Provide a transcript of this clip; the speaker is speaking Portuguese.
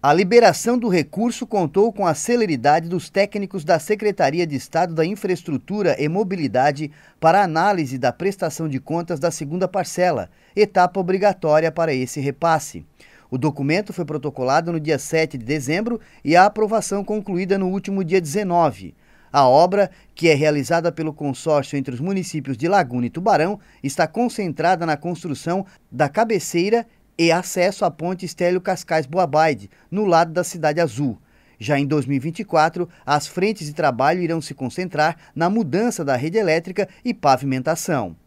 A liberação do recurso contou com a celeridade dos técnicos da Secretaria de Estado da Infraestrutura e Mobilidade para análise da prestação de contas da segunda parcela, etapa obrigatória para esse repasse. O documento foi protocolado no dia 7 de dezembro e a aprovação concluída no último dia 19. A obra, que é realizada pelo consórcio entre os municípios de Laguna e Tubarão, está concentrada na construção da cabeceira e acesso à ponte Estélio Cascais Boabide, no lado da Cidade Azul. Já em 2024, as frentes de trabalho irão se concentrar na mudança da rede elétrica e pavimentação.